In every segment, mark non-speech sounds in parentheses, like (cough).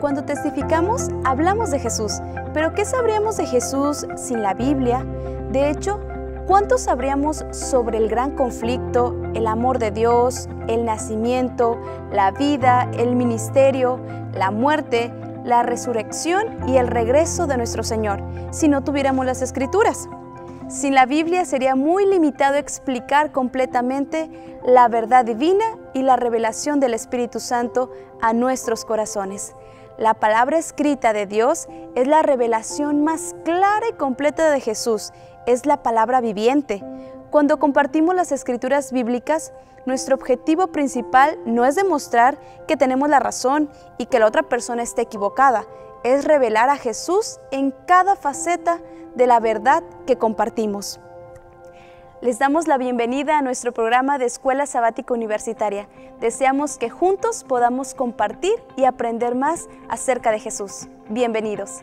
Cuando testificamos, hablamos de Jesús, pero ¿qué sabríamos de Jesús sin la Biblia? De hecho, ¿cuánto sabríamos sobre el gran conflicto, el amor de Dios, el nacimiento, la vida, el ministerio, la muerte, la resurrección y el regreso de nuestro Señor si no tuviéramos las escrituras? Sin la Biblia sería muy limitado explicar completamente la verdad divina y la revelación del Espíritu Santo a nuestros corazones. La palabra escrita de Dios es la revelación más clara y completa de Jesús, es la palabra viviente. Cuando compartimos las escrituras bíblicas, nuestro objetivo principal no es demostrar que tenemos la razón y que la otra persona esté equivocada, es revelar a Jesús en cada faceta de la verdad que compartimos. Les damos la bienvenida a nuestro programa de Escuela Sabática Universitaria. Deseamos que juntos podamos compartir y aprender más acerca de Jesús. Bienvenidos.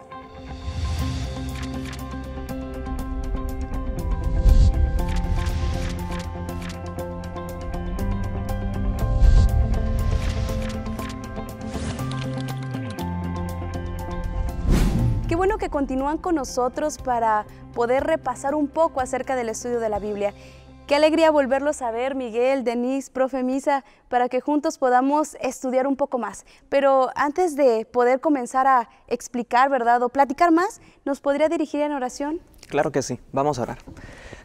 continúan con nosotros para poder repasar un poco acerca del estudio de la Biblia. Qué alegría volverlos a ver, Miguel, Denise, profe Misa, para que juntos podamos estudiar un poco más. Pero antes de poder comenzar a explicar, ¿verdad? O platicar más, ¿nos podría dirigir en oración? Claro que sí, vamos a orar.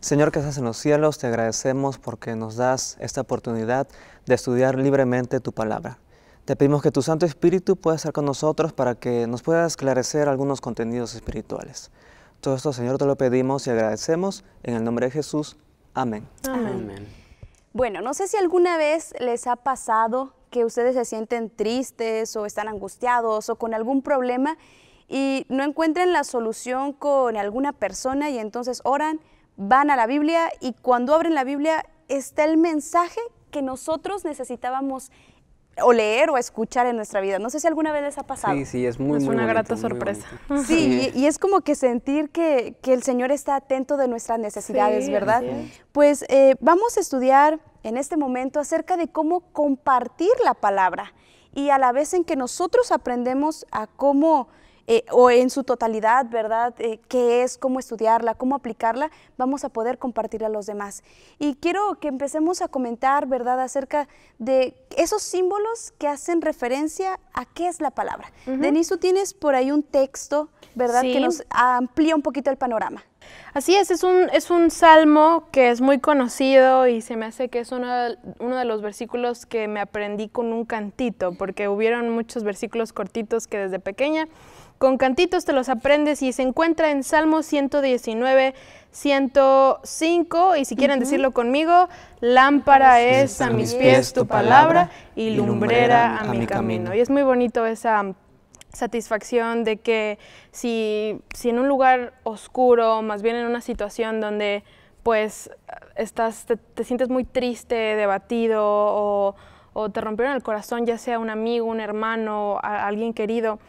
Señor que estás en los cielos, te agradecemos porque nos das esta oportunidad de estudiar libremente tu palabra. Te pedimos que tu Santo Espíritu pueda estar con nosotros para que nos pueda esclarecer algunos contenidos espirituales. Todo esto, Señor, te lo pedimos y agradecemos en el nombre de Jesús. Amén. Bueno, no sé si alguna vez les ha pasado que ustedes se sienten tristes o están angustiados o con algún problema y no encuentren la solución con alguna persona y entonces oran, van a la Biblia y cuando abren la Biblia está el mensaje que nosotros necesitábamos o leer o escuchar en nuestra vida. No sé si alguna vez les ha pasado. Sí, sí, es muy, Es una grata sorpresa. Sí, y, es como que sentir que, el Señor está atento de nuestras necesidades, ¿verdad? Pues eh, vamos a estudiar en este momento acerca de cómo compartir la palabra y a la vez en que nosotros aprendemos a cómo eh, o en su totalidad, ¿verdad? Eh, ¿Qué es? ¿Cómo estudiarla? ¿Cómo aplicarla? Vamos a poder compartir a los demás. Y quiero que empecemos a comentar, ¿verdad?, acerca de esos símbolos que hacen referencia a qué es la palabra. Denise, tú tienes por ahí un texto, ¿verdad?, que nos amplía un poquito el panorama. Así es, es un, salmo que es muy conocido y se me hace que es uno uno de los versículos que me aprendí con un cantito, porque hubieron muchos versículos cortitos que desde pequeña con cantitos te los aprendes y se encuentra en Salmo 119, 105. Y si quieren decirlo conmigo, lámpara es a mis pies tu palabra y lumbrera a mi, camino. Y es muy bonito esa satisfacción de que si, si en un lugar oscuro, más bien en una situación donde pues estás, te, sientes muy triste, debatido o, te rompieron el corazón, ya sea un amigo, un hermano, alguien querido,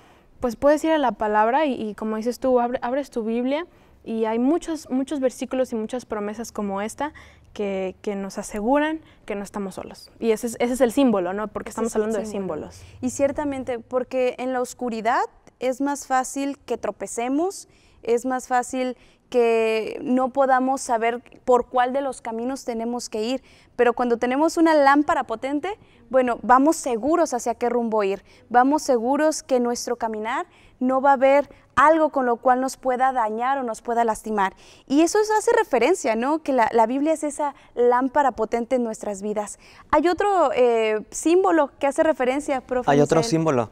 pues puedes ir a la palabra y, como dices tú, abres tu Biblia y hay muchos, muchos versículos y muchas promesas como esta que, nos aseguran que no estamos solos. Y ese es, ese es el símbolo, ¿no? Porque estamos hablando de símbolos. Y ciertamente, porque en la oscuridad es más fácil que tropecemos, es más fácil que no podamos saber por cuál de los caminos tenemos que ir. Pero cuando tenemos una lámpara potente, bueno, vamos seguros hacia qué rumbo ir. Vamos seguros que nuestro caminar no va a haber algo con lo cual nos pueda dañar o nos pueda lastimar. Y eso hace referencia, ¿no? Que la, Biblia es esa lámpara potente en nuestras vidas. Hay otro eh, símbolo que hace referencia, profe. Hay otro símbolo.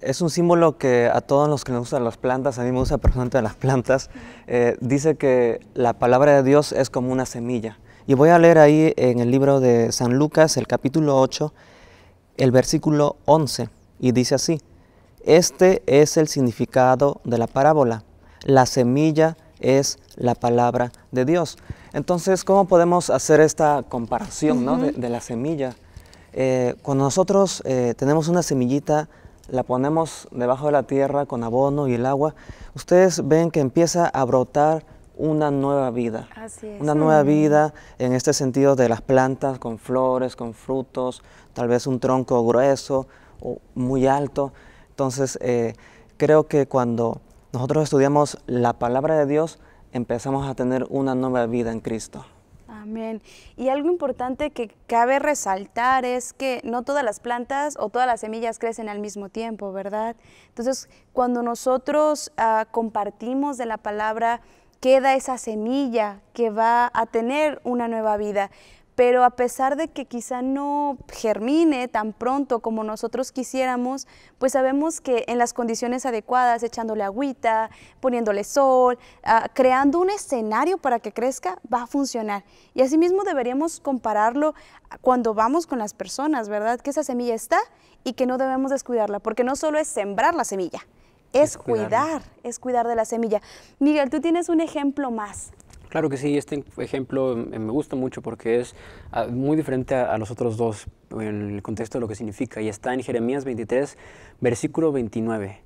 Es un símbolo que a todos los que nos gustan las plantas, a mí me gusta personalmente las plantas, eh, dice que la palabra de Dios es como una semilla. Y voy a leer ahí en el libro de San Lucas, el capítulo 8, el versículo 11, y dice así. Este es el significado de la parábola. La semilla es la palabra de Dios. Entonces, ¿cómo podemos hacer esta comparación de, la semilla? Eh, cuando nosotros eh, tenemos una semillita, la ponemos debajo de la tierra con abono y el agua, ustedes ven que empieza a brotar una nueva vida. Una nueva vida en este sentido de las plantas con flores, con frutos, tal vez un tronco grueso o muy alto. Entonces, eh, creo que cuando nosotros estudiamos la palabra de Dios, empezamos a tener una nueva vida en Cristo. Amén. Y algo importante que cabe resaltar es que no todas las plantas o todas las semillas crecen al mismo tiempo, ¿verdad? Entonces, cuando nosotros ah, compartimos de la palabra, queda esa semilla que va a tener una nueva vida pero a pesar de que quizá no germine tan pronto como nosotros quisiéramos, pues sabemos que en las condiciones adecuadas, echándole agüita, poniéndole sol, ah, creando un escenario para que crezca, va a funcionar. Y asimismo deberíamos compararlo cuando vamos con las personas, ¿verdad? Que esa semilla está y que no debemos descuidarla, porque no solo es sembrar la semilla, es cuidar, es cuidar de la semilla. Miguel, tú tienes un ejemplo más. Claro que sí, este ejemplo me gusta mucho porque es ah, muy diferente a, los otros dos en el contexto de lo que significa y está en Jeremías 23, versículo 29.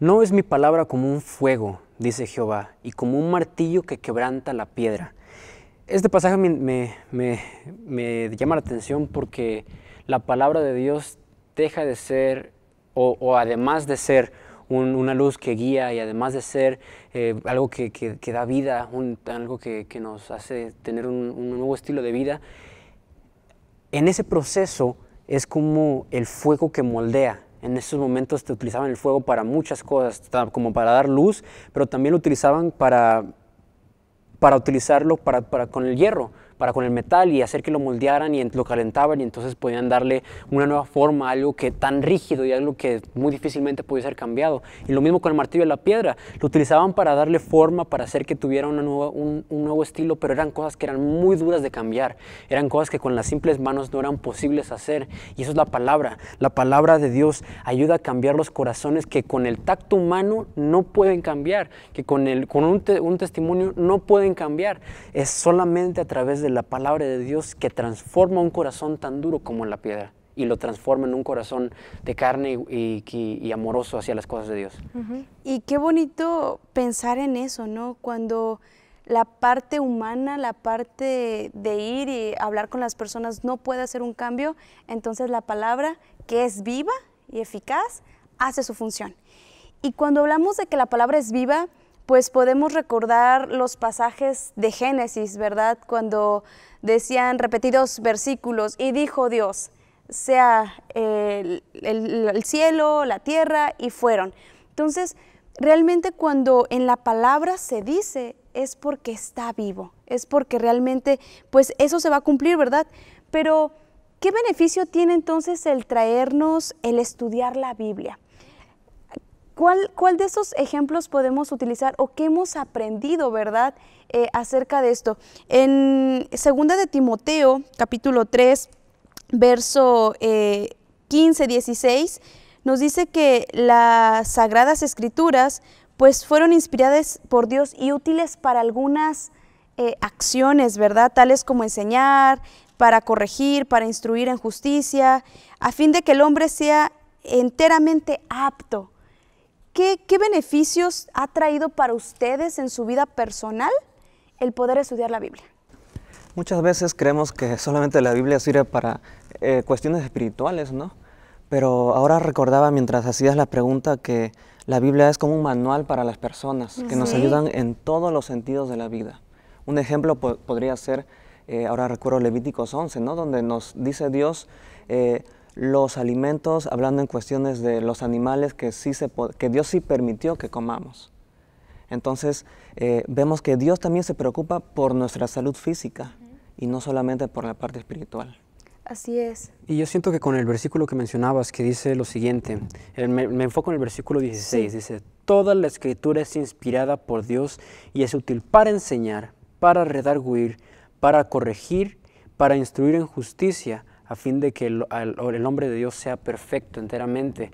No es mi palabra como un fuego, dice Jehová, y como un martillo que quebranta la piedra. Este pasaje me, llama la atención porque la palabra de Dios deja de ser, o además de ser, una luz que guía y además de ser eh, algo que, da vida, algo que, nos hace tener un, nuevo estilo de vida, en ese proceso es como el fuego que moldea, en esos momentos te utilizaban el fuego para muchas cosas, como para dar luz, pero también lo utilizaban para, para utilizarlo para, para, con el hierro, para con el metal y hacer que lo moldearan y lo calentaban y entonces podían darle una nueva forma a algo que tan rígido y algo que muy difícilmente podía ser cambiado. Y lo mismo con el martillo y la piedra, lo utilizaban para darle forma, para hacer que tuviera una nueva, un, nuevo estilo, pero eran cosas que eran muy duras de cambiar, eran cosas que con las simples manos no eran posibles hacer. Y eso es la palabra, la palabra de Dios ayuda a cambiar los corazones que con el tacto humano no pueden cambiar, que con, el, con un, un testimonio no pueden cambiar, es solamente a través de la palabra de Dios que transforma un corazón tan duro como la piedra y lo transforma en un corazón de carne y, amoroso hacia las cosas de Dios. Y qué bonito pensar en eso, ¿no? Cuando la parte humana, la parte de ir y hablar con las personas no puede hacer un cambio, entonces la palabra, que es viva y eficaz, hace su función. Y cuando hablamos de que la palabra es viva, pues podemos recordar los pasajes de Génesis, ¿verdad? Cuando decían repetidos versículos, y dijo Dios, sea el, el cielo, la tierra, y fueron. Entonces, realmente cuando en la palabra se dice, es porque está vivo, es porque realmente, pues eso se va a cumplir, ¿verdad? Pero, ¿qué beneficio tiene entonces el traernos, el estudiar la Biblia? ¿Cuál, de esos ejemplos podemos utilizar o qué hemos aprendido, verdad, eh, acerca de esto? En segunda de Timoteo, capítulo 3, verso 15, eh, 16, nos dice que las sagradas escrituras pues fueron inspiradas por Dios y útiles para algunas eh, acciones, ¿verdad? Tales como enseñar, para corregir, para instruir en justicia, a fin de que el hombre sea enteramente apto ¿Qué, beneficios ha traído para ustedes en su vida personal el poder estudiar la Biblia? Muchas veces creemos que solamente la Biblia sirve para eh, cuestiones espirituales, ¿no? Pero ahora recordaba mientras hacías la pregunta que la Biblia es como un manual para las personas que nos ayudan en todos los sentidos de la vida. Un ejemplo podría ser, eh, ahora recuerdo Levíticos 11, ¿no? Donde nos dice Dios, eh, los alimentos, hablando en cuestiones de los animales que, sí se, que Dios sí permitió que comamos. Entonces eh, vemos que Dios también se preocupa por nuestra salud física y no solamente por la parte espiritual. Así es. Y yo siento que con el versículo que mencionabas, que dice lo siguiente, me, enfoco en el versículo 16, dice, toda la escritura es inspirada por Dios y es útil para enseñar, para redarguir, para corregir, para instruir en justicia, a fin de que el, el hombre de Dios sea perfecto enteramente.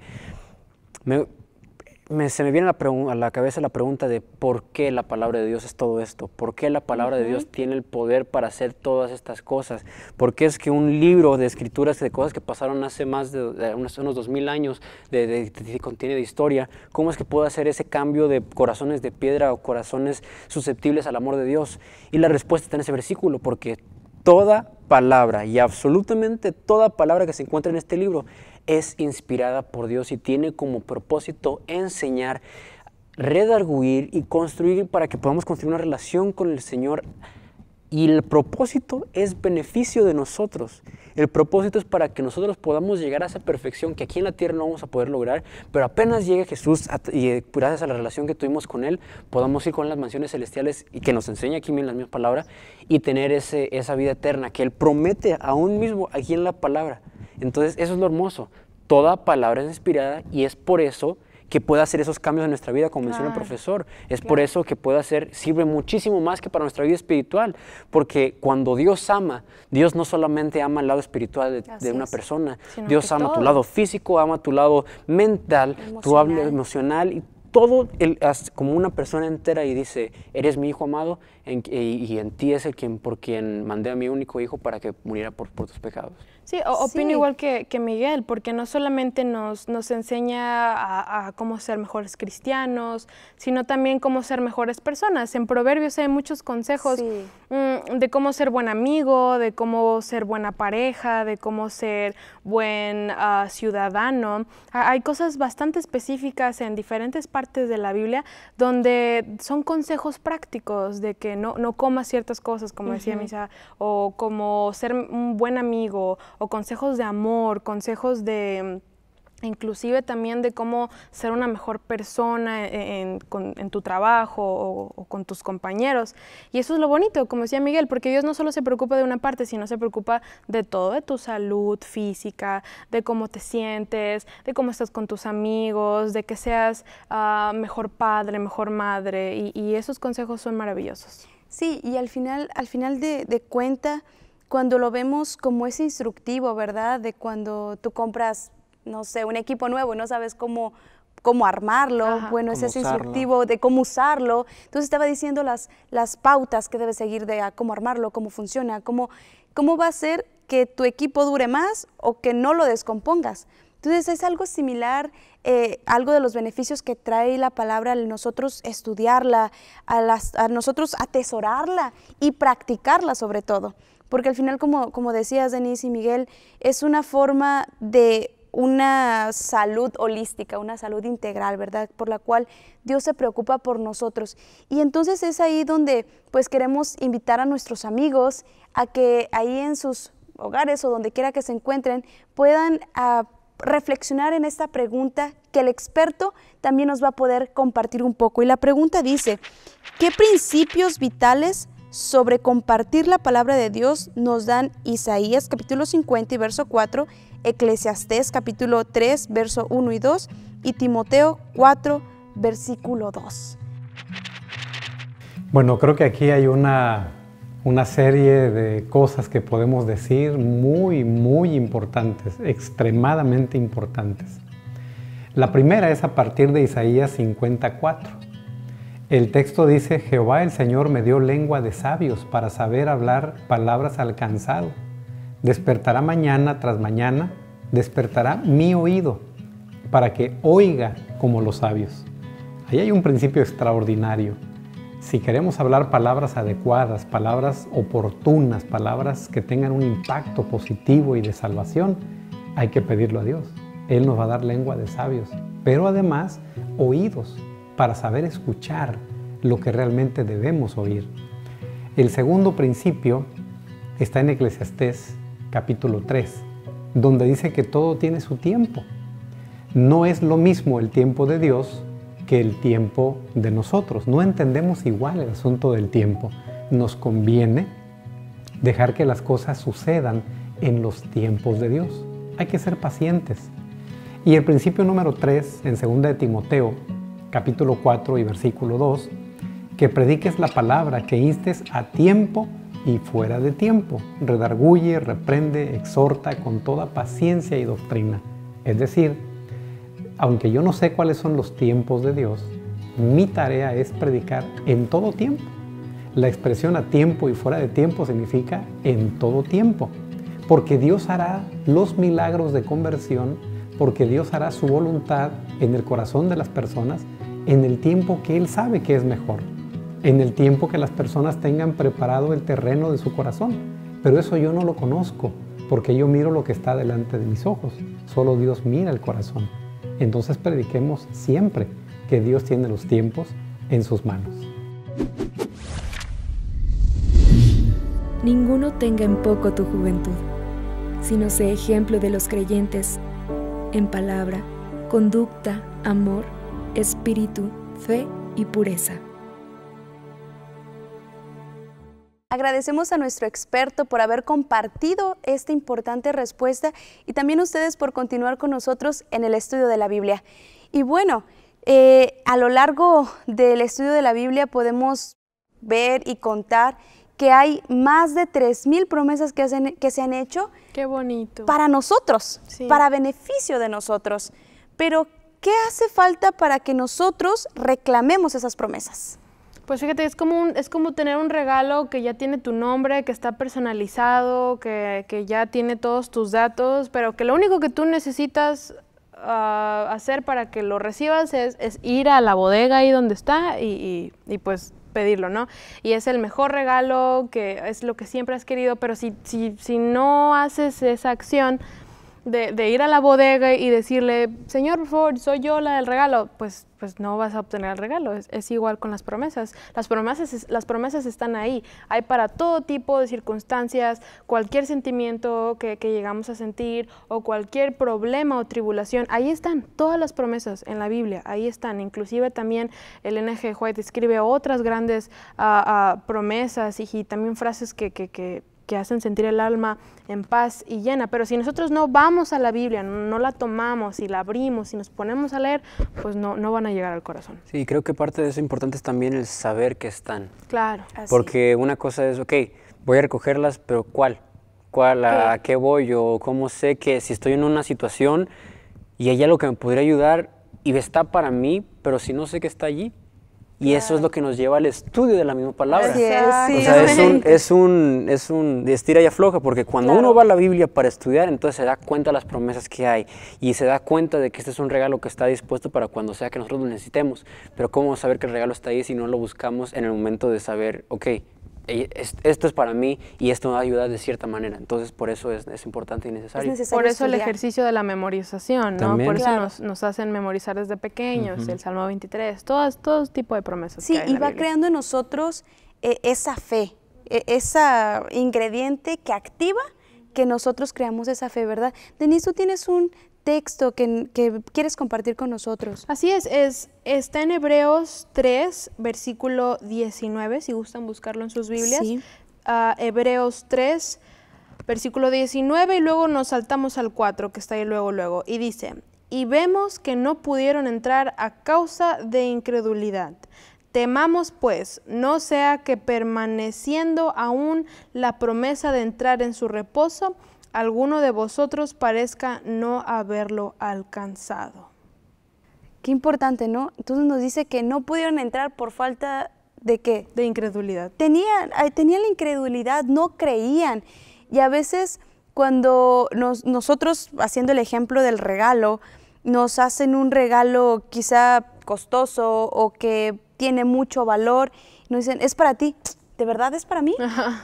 se me viene a la, cabeza la pregunta de por qué la palabra de Dios es todo esto, por qué la palabra de Dios tiene el poder para hacer todas estas cosas, por qué es que un libro de escrituras, de cosas que pasaron hace más de, unos, dos mil años, de, contiene de historia, cómo es que puede hacer ese cambio de corazones de piedra o corazones susceptibles al amor de Dios. Y la respuesta está en ese versículo, porque toda palabra y absolutamente toda palabra que se encuentra en este libro es inspirada por Dios y tiene como propósito enseñar, redarguir y construir para que podamos construir una relación con el Señor y el propósito es beneficio de nosotros. El propósito es para que nosotros podamos llegar a esa perfección que aquí en la tierra no vamos a poder lograr, pero apenas llegue Jesús y eh, gracias a la relación que tuvimos con Él, podamos ir con las mansiones celestiales y que nos enseñe aquí en las mismas palabras y tener ese, esa vida eterna que Él promete aún mismo aquí en la palabra. Entonces, eso es lo hermoso. Toda palabra es inspirada y es por eso que pueda hacer esos cambios en nuestra vida, como menciona el profesor. Es por eso que puede hacer, sirve muchísimo más que para nuestra vida espiritual, porque cuando Dios ama, Dios no solamente ama el lado espiritual de, una persona, Dios ama tu lado físico, ama tu lado mental, tu lado emocional y todo como una persona entera y dice, eres mi hijo amado y, en ti es el quien, por quien mandé a mi único hijo para que muriera por tus pecados. Sí, opino igual que, Miguel, porque no solamente nos, nos enseña a, cómo ser mejores cristianos, sino también cómo ser mejores personas. En Proverbios hay muchos consejos mm, de cómo ser buen amigo, de cómo ser buena pareja, de cómo ser buen ah, ciudadano. Hay cosas bastante específicas en diferentes partes de la Biblia donde son consejos prácticos de que no, no comas ciertas cosas, como decía Misa, o cómo ser un buen amigo o consejos de amor, consejos de mm, inclusive también de cómo ser una mejor persona eh, en, tu trabajo o, con tus compañeros. Y eso es lo bonito, como decía Miguel, porque Dios no solo se preocupa de una parte, sino se preocupa de todo, de tu salud física, de cómo te sientes, de cómo estás con tus amigos, de que seas ah, mejor padre, mejor madre, y, esos consejos son maravillosos. Sí, y al final, al final de, de cuenta cuando lo vemos como es instructivo, ¿verdad? De cuando tú compras, no sé, un equipo nuevo y no sabes cómo, cómo armarlo, bueno, ese es instructivo de cómo usarlo. Entonces estaba diciendo las, las pautas que debes seguir de cómo armarlo, cómo funciona, cómo, cómo va a ser que tu equipo dure más o que no lo descompongas. Entonces es algo similar, eh, algo de los beneficios que trae la palabra al nosotros estudiarla, a nosotros atesorarla y practicarla sobre todo porque al final, como, como decías, Denise y Miguel, es una forma de una salud holística, una salud integral, ¿verdad? Por la cual Dios se preocupa por nosotros. Y entonces es ahí donde pues queremos invitar a nuestros amigos a que ahí en sus hogares o donde quiera que se encuentren puedan ah, reflexionar en esta pregunta que el experto también nos va a poder compartir un poco. Y la pregunta dice, ¿qué principios vitales sobre compartir la palabra de Dios nos dan Isaías capítulo 50 y verso 4, Eclesiastés capítulo 3 verso 1 y 2 y Timoteo 4 versículo 2. Bueno, creo que aquí hay una, una serie de cosas que podemos decir muy, muy importantes, extremadamente importantes. La primera es a partir de Isaías 54 el texto dice, Jehová el Señor me dio lengua de sabios para saber hablar palabras alcanzado Despertará mañana tras mañana, despertará mi oído para que oiga como los sabios. Ahí hay un principio extraordinario. Si queremos hablar palabras adecuadas, palabras oportunas, palabras que tengan un impacto positivo y de salvación, hay que pedirlo a Dios. Él nos va a dar lengua de sabios, pero además oídos para saber escuchar lo que realmente debemos oír. El segundo principio está en Eclesiastés capítulo 3, donde dice que todo tiene su tiempo. No es lo mismo el tiempo de Dios que el tiempo de nosotros. No entendemos igual el asunto del tiempo. Nos conviene dejar que las cosas sucedan en los tiempos de Dios. Hay que ser pacientes. Y el principio número 3 en 2 de Timoteo capítulo 4 y versículo 2, que prediques la palabra, que instes a tiempo y fuera de tiempo, redarguye, reprende, exhorta con toda paciencia y doctrina. Es decir, aunque yo no sé cuáles son los tiempos de Dios, mi tarea es predicar en todo tiempo. La expresión a tiempo y fuera de tiempo significa en todo tiempo, porque Dios hará los milagros de conversión, porque Dios hará su voluntad en el corazón de las personas en el tiempo que Él sabe que es mejor, en el tiempo que las personas tengan preparado el terreno de su corazón. Pero eso yo no lo conozco, porque yo miro lo que está delante de mis ojos, solo Dios mira el corazón. Entonces prediquemos siempre que Dios tiene los tiempos en sus manos. Ninguno tenga en poco tu juventud, sino sea ejemplo de los creyentes en palabra, conducta, amor, espíritu, fe y pureza. Agradecemos a nuestro experto por haber compartido esta importante respuesta y también a ustedes por continuar con nosotros en el estudio de la Biblia. Y bueno, eh, a lo largo del estudio de la Biblia podemos ver y contar que hay más de 3.000 promesas que, se han hecho. Para nosotros, para beneficio de nosotros. Pero ¿qué hace falta para que nosotros reclamemos esas promesas? Pues fíjate, es como, es como tener un regalo que ya tiene tu nombre, que está personalizado, que, ya tiene todos tus datos, pero que lo único que tú necesitas ah, hacer para que lo recibas es, ir a la bodega ahí donde está y, pues pedirlo, ¿no? Y es el mejor regalo, que es lo que siempre has querido, pero si, si, si no haces esa acción, de, ir a la bodega y decirle, Señor, Ford, soy yo la del regalo, pues, pues no vas a obtener el regalo. Es, igual con las promesas. Las promesas, las promesas están ahí. Hay para todo tipo de circunstancias, cualquier sentimiento que, llegamos a sentir o cualquier problema o tribulación. Ahí están todas las promesas en la Biblia. Ahí están. Inclusive también el NG White escribe otras grandes ah, ah, promesas y, también frases que, que que hacen sentir el alma en paz y llena. Pero si nosotros no vamos a la Biblia, no, la tomamos y la abrimos y nos ponemos a leer, pues no, no van a llegar al corazón. Sí, creo que parte de eso importante es también el saber que están. Claro. Porque una cosa es, ok, voy a recogerlas, pero ¿cuál? ¿Cuál? ¿A, qué voy? yo? cómo sé que si estoy en una situación y hay lo que me podría ayudar y está para mí, pero si no sé que está allí, y eso es lo que nos lleva al estudio de la misma palabra. Así es, O sea, es un, es un, es un de estira y afloja, porque cuando uno va a la Biblia para estudiar, entonces se da cuenta de las promesas que hay y se da cuenta de que este es un regalo que está dispuesto para cuando sea que nosotros lo necesitemos. Pero ¿cómo saber que el regalo está ahí si no lo buscamos en el momento de saber, ok, esto es para mí y esto me ayuda de cierta manera. Entonces, por eso es, importante y necesario. por eso el ejercicio de la memorización, ¿no? Por eso nos, hacen memorizar desde pequeños, el Salmo 23, todo, tipo de promesas. Sí, y va creando en nosotros eh, esa fe, ese esa ingrediente que activa que nosotros creamos esa fe, ¿verdad? Denise, tú tienes un texto que, quieres compartir con nosotros. Así es, es, está en Hebreos 3, versículo 19, si gustan buscarlo en sus Biblias. Ah, Hebreos 3, versículo 19, y luego nos saltamos al 4, que está ahí luego, luego, y dice, y vemos que no pudieron entrar a causa de incredulidad. Temamos pues, no sea que permaneciendo aún la promesa de entrar en su reposo, alguno de vosotros parezca no haberlo alcanzado. Qué importante, ¿no? Entonces nos dice que no pudieron entrar por falta de qué? De incredulidad. Tenían, la incredulidad, no creían. Y a veces cuando nosotros, haciendo el ejemplo del regalo, nos hacen un regalo quizá costoso o que tiene mucho valor, nos dicen, es para ti ¿de verdad es para mí?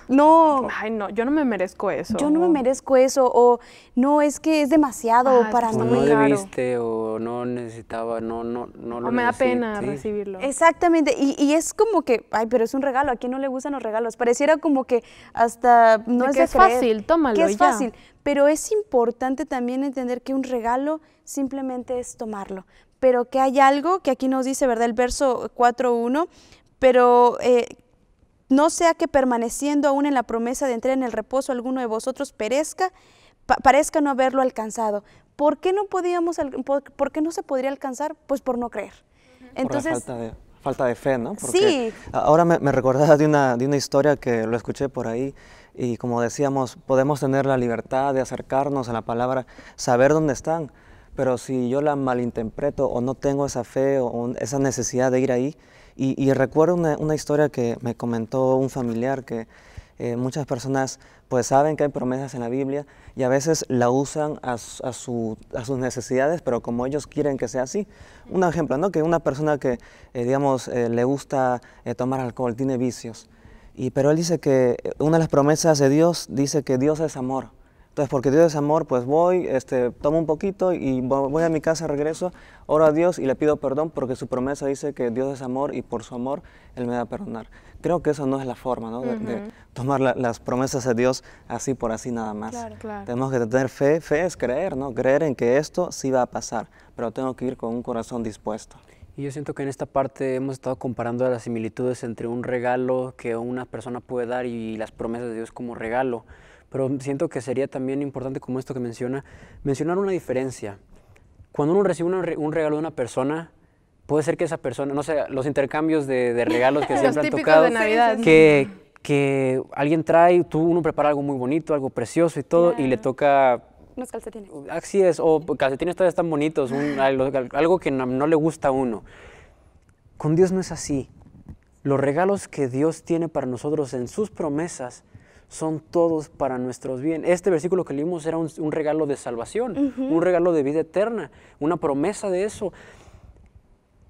No. Ay, no, yo no me merezco eso. Yo no, me merezco eso. O no, es que es demasiado ah, para mí. O no debiste o no necesitaba, no, no, no lo O me da pena recibirlo. Exactamente. Y, es como que, ay, pero es un regalo. ¿A quién no le gustan los regalos? Pareciera como que hasta no es, es fácil, tómalo. Que es fácil. Pero es importante también entender que un regalo simplemente es tomarlo. Pero que hay algo que aquí nos dice, ¿verdad? El verso 4.1, pero eh, no sea que permaneciendo aún en la promesa de entrar en el reposo alguno de vosotros perezca, parezca no haberlo alcanzado. ¿Por qué no podíamos, por, no se podría alcanzar? Pues por no creer. Entonces, falta, de, fe, ¿no? sí. Ahora me, me recordaba de una, historia que lo escuché por ahí y como decíamos, podemos tener la libertad de acercarnos a la palabra, saber dónde están, pero si yo la malinterpreto o no tengo esa fe o esa necesidad de ir ahí, y, recuerdo una, historia que me comentó un familiar que eh, muchas personas pues saben que hay promesas en la Biblia y a veces la usan a, sus necesidades, pero como ellos quieren que sea así. Un ejemplo, ¿no? Que una persona que, eh, digamos, eh, le gusta tomar alcohol, tiene vicios. Y, pero él dice que una de las promesas de Dios dice que Dios es amor. Entonces, porque Dios es amor, pues voy, este, tomo un poquito y voy a mi casa, regreso, oro a Dios y le pido perdón porque su promesa dice que Dios es amor y por su amor Él me da a perdonar. Creo que eso no es la forma ¿no? de, tomar las promesas de Dios así por así nada más. Tenemos que tener fe, fe es creer, ¿no? creer en que esto sí va a pasar, pero tengo que ir con un corazón dispuesto. Y yo siento que en esta parte hemos estado comparando las similitudes entre un regalo que una persona puede dar y las promesas de Dios como regalo pero siento que sería también importante como esto que menciona, mencionar una diferencia. Cuando uno recibe un regalo de una persona, puede ser que esa persona, no sé, los intercambios de, regalos que (laughs) siempre han tocado, de Navidad. que que alguien trae, tú uno prepara algo muy bonito, algo precioso y todo, y le toca... Unos calcetines. Así es, o calcetines todavía están bonitos, (laughs) algo que no, le gusta a uno. Con Dios no es así. Los regalos que Dios tiene para nosotros en sus promesas son todos para nuestros bien. Este versículo que leímos era un, regalo de salvación, un regalo de vida eterna, una promesa de eso.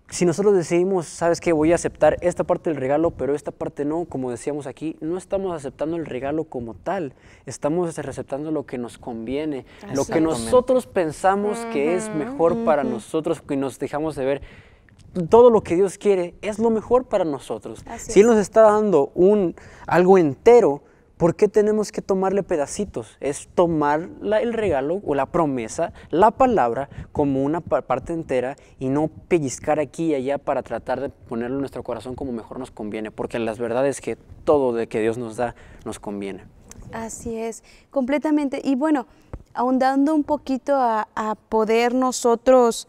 Si nosotros decidimos, sabes que voy a aceptar esta parte del regalo, pero esta parte no, como decíamos aquí, no estamos aceptando el regalo como tal, estamos aceptando lo que nos conviene, lo que nosotros pensamos que es mejor para nosotros y nos dejamos de ver todo lo que Dios quiere es lo mejor para nosotros. si Él nos está dando un, algo entero, ¿Por qué tenemos que tomarle pedacitos? Es tomar el regalo o la promesa, la palabra, como una parte entera y no pellizcar aquí y allá para tratar de ponerlo en nuestro corazón como mejor nos conviene, porque la verdad es que todo de que Dios nos da nos conviene. Así es, completamente. Y bueno, ahondando un poquito a, poder nosotros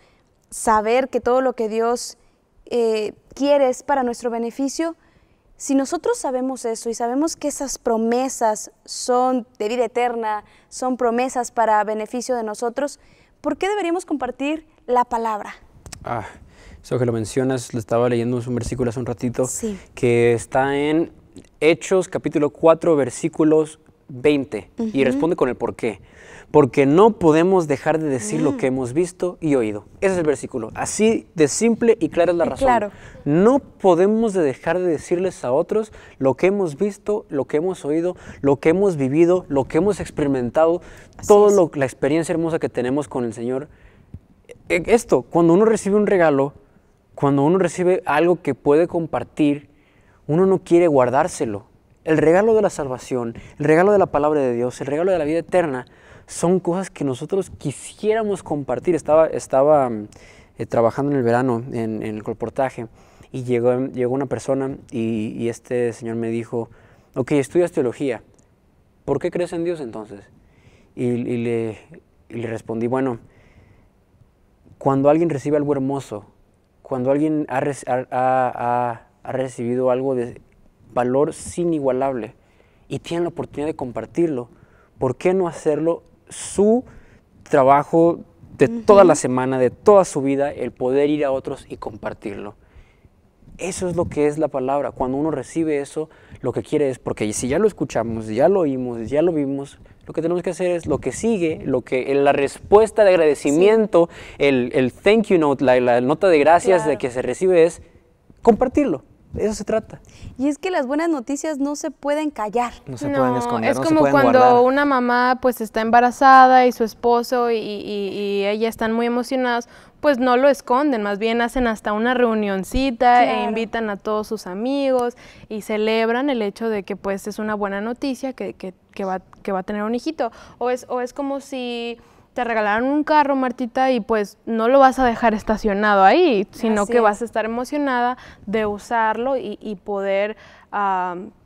saber que todo lo que Dios eh, quiere es para nuestro beneficio, si nosotros sabemos eso y sabemos que esas promesas son de vida eterna, son promesas para beneficio de nosotros, ¿por qué deberíamos compartir la palabra? Ah, eso que lo mencionas, le estaba leyendo un versículo hace un ratito, que está en Hechos capítulo 4, versículos 20 y responde con el por qué. Porque no podemos dejar de decir lo mm. que hemos visto y oído. Ese es el versículo. Así de simple y clara es la razón. No podemos dejar de decirles a otros lo que hemos visto, lo que hemos oído, lo que hemos vivido, lo que hemos experimentado, toda la experiencia hermosa que tenemos con el Señor. E, esto, cuando uno recibe un regalo, cuando uno recibe algo que puede compartir, uno no quiere guardárselo el regalo de la salvación, el regalo de la palabra de Dios, el regalo de la vida eterna, son cosas que nosotros quisiéramos compartir. Estaba, estaba mm, eh, trabajando en el verano en, el colportaje y llegó, llegó una persona y, este señor me dijo, ok, estudias teología, ¿por qué crees en Dios entonces? Y, le, respondí, bueno, cuando alguien recibe algo hermoso, cuando alguien ha recibido algo de, valor sin igualable y tienen la oportunidad de compartirlo. ¿Por qué no hacerlo su trabajo de toda la semana, de toda su vida, el poder ir a otros y compartirlo? Eso es lo que es la palabra. Cuando uno recibe eso, lo que quiere es, porque si ya lo escuchamos, ya lo oímos, ya lo vimos, lo que tenemos que hacer es lo que sigue, lo que la respuesta de agradecimiento, el, thank you note, la, nota de gracias de que se recibe es compartirlo eso se trata. Y es que las buenas noticias no se pueden callar. No se pueden esconder. Es como cuando una mamá pues está embarazada y su esposo y, ella están muy emocionados, pues no lo esconden, más bien hacen hasta una reunioncita e invitan a todos sus amigos y celebran el hecho de que pues es una buena noticia que, va, que va a tener un hijito. O es, o es como si te regalaron un carro, Martita, y pues no lo vas a dejar estacionado ahí, sino que vas a estar emocionada de usarlo y, poder,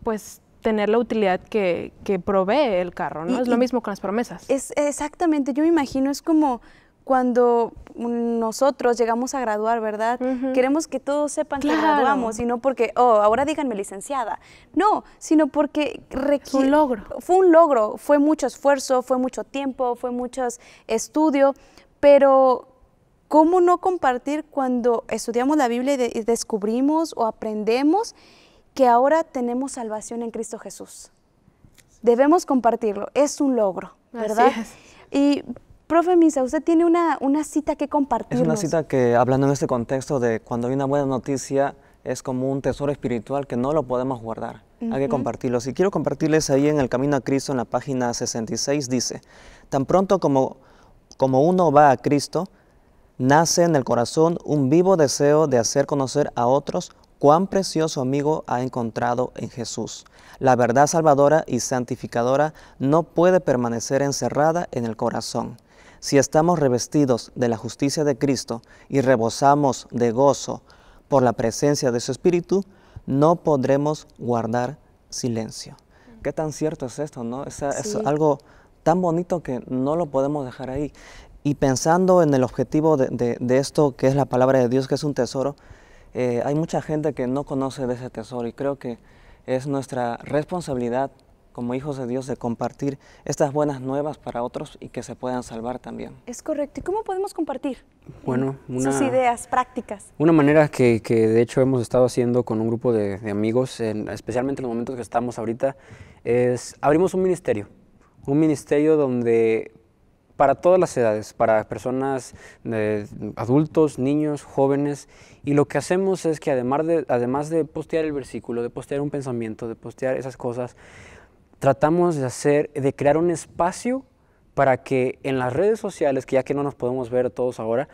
pues, tener la utilidad que, que provee el carro, ¿no? es lo mismo con las promesas. Es exactamente, yo me imagino, es como cuando nosotros llegamos a graduar, ¿verdad? Queremos que todos sepan que graduamos y no porque, oh, ahora díganme licenciada. No, sino porque requiere... Un logro. Fue un logro, fue mucho esfuerzo, fue mucho tiempo, fue mucho estudio, pero ¿cómo no compartir cuando estudiamos la Biblia y, descubrimos o aprendemos que ahora tenemos salvación en Cristo Jesús? Debemos compartirlo, es un logro, ¿verdad? Y Profe Misa, usted tiene una, cita que compartir. Es una cita que, hablando en este contexto de cuando hay una buena noticia, es como un tesoro espiritual que no lo podemos guardar. Hay que compartirlo. Si quiero compartirles ahí en el Camino a Cristo, en la página 66, dice, tan pronto como, como uno va a Cristo, nace en el corazón un vivo deseo de hacer conocer a otros cuán precioso amigo ha encontrado en Jesús. La verdad salvadora y santificadora no puede permanecer encerrada en el corazón. Si estamos revestidos de la justicia de Cristo y rebosamos de gozo por la presencia de su Espíritu, no podremos guardar silencio. Qué tan cierto es esto, ¿no? Es, algo tan bonito que no lo podemos dejar ahí. Y pensando en el objetivo de, esto, que es la palabra de Dios, que es un tesoro, eh, hay mucha gente que no conoce de ese tesoro y creo que es nuestra responsabilidad como hijos de Dios de compartir estas buenas nuevas para otros y que se puedan salvar también. Es correcto. ¿Y cómo podemos compartir? Bueno, mm, unas sus ideas prácticas. Una manera que, que, de hecho hemos estado haciendo con un grupo de, amigos, en, especialmente en los momentos que estamos ahorita, es abrimos un ministerio. Un ministerio donde para todas las edades, para personas, eh, adultos, niños, jóvenes. Y lo que hacemos es que además de, además de postear el versículo, de postear un pensamiento, de postear esas cosas, tratamos de hacer, de crear un espacio para que en las redes sociales, que ya que no nos podemos ver todos ahora,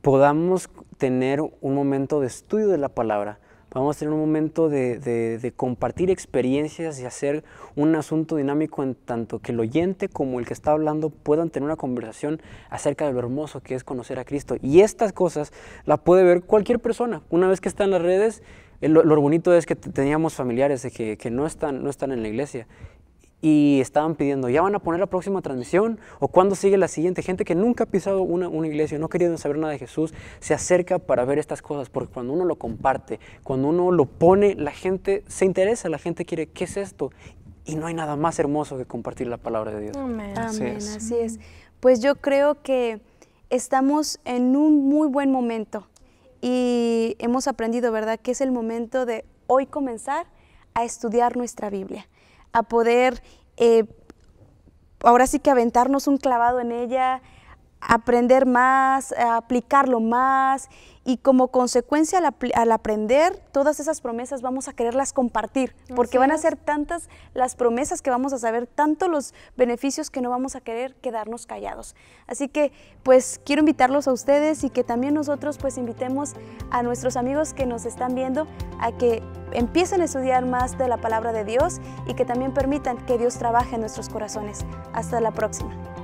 podamos tener un momento de estudio de la palabra, podamos tener un momento de, de, compartir experiencias y hacer un asunto dinámico en tanto que el oyente como el que está hablando puedan tener una conversación acerca de lo hermoso que es conocer a Cristo. Y estas cosas las puede ver cualquier persona. Una vez que está en las redes, eh, lo, lo bonito es que teníamos familiares de que, que no, están, no están en la iglesia y estaban pidiendo, ¿ya van a poner la próxima transmisión? ¿O cuándo sigue la siguiente? Gente que nunca ha pisado una, una iglesia, no queriendo saber nada de Jesús, se acerca para ver estas cosas, porque cuando uno lo comparte, cuando uno lo pone, la gente se interesa, la gente quiere, ¿qué es esto? Y no hay nada más hermoso que compartir la palabra de Dios. Amén, así es. Pues yo creo que estamos en un muy buen momento y hemos aprendido, ¿verdad?, que es el momento de hoy comenzar a estudiar nuestra Biblia a poder eh, ahora sí que aventarnos un clavado en ella, aprender más, eh, aplicarlo más y como consecuencia al, aprender todas esas promesas vamos a quererlas compartir porque van a ser tantas las promesas que vamos a saber, tanto los beneficios que no vamos a querer quedarnos callados. Así que pues quiero invitarlos a ustedes y que también nosotros pues invitemos a nuestros amigos que nos están viendo a que empiecen a estudiar más de la palabra de Dios y que también permitan que Dios trabaje en nuestros corazones. Hasta la próxima.